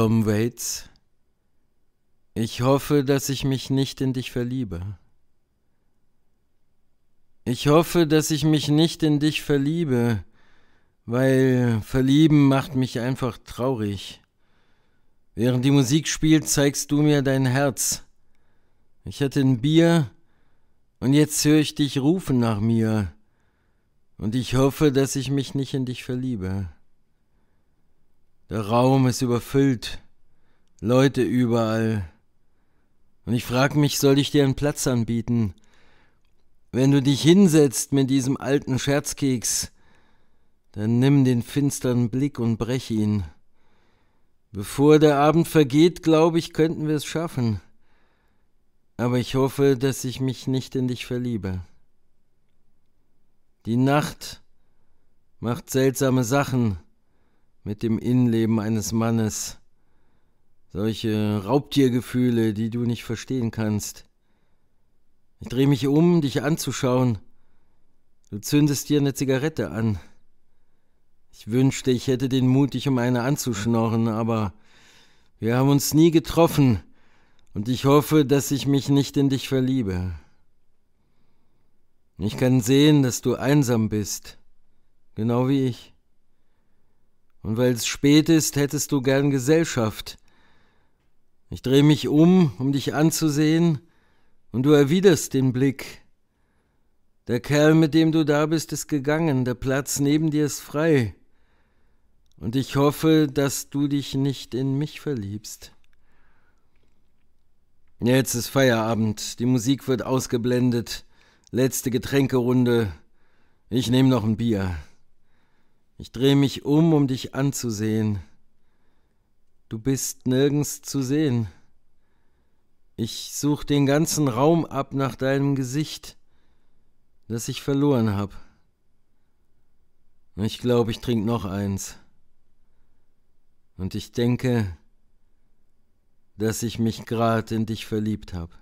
Tom Waits, ich hoffe, dass ich mich nicht in dich verliebe. Ich hoffe, dass ich mich nicht in dich verliebe, weil verlieben macht mich einfach traurig. Während die Musik spielt, zeigst du mir dein Herz. Ich hatte ein Bier und jetzt höre ich dich rufen nach mir. Und ich hoffe, dass ich mich nicht in dich verliebe. Der Raum ist überfüllt. Leute überall. Und ich frage mich, soll ich dir einen Platz anbieten? Wenn du dich hinsetzt mit diesem alten Scherzkeks, dann nimm den finstern Blick und brech ihn. Bevor der Abend vergeht, glaube ich, könnten wir es schaffen. Aber ich hoffe, dass ich mich nicht in dich verliebe. Die Nacht macht seltsame Sachen mit dem Innenleben eines Mannes, solche Raubtiergefühle, die du nicht verstehen kannst. Ich drehe mich um, dich anzuschauen. Du zündest dir eine Zigarette an. Ich wünschte, ich hätte den Mut, dich um eine anzuschnorren, aber wir haben uns nie getroffen, und ich hoffe, dass ich mich nicht in dich verliebe. Ich kann sehen, dass du einsam bist, genau wie ich und weil es spät ist, hättest du gern Gesellschaft. Ich drehe mich um, um dich anzusehen, und du erwiderst den Blick. Der Kerl, mit dem du da bist, ist gegangen, der Platz neben dir ist frei, und ich hoffe, dass du dich nicht in mich verliebst. Jetzt ist Feierabend, die Musik wird ausgeblendet, letzte Getränkerunde, ich nehme noch ein Bier. Ich drehe mich um, um dich anzusehen. Du bist nirgends zu sehen. Ich such den ganzen Raum ab nach deinem Gesicht, das ich verloren hab. Ich glaube, ich trink noch eins. Und ich denke, dass ich mich grad in dich verliebt hab.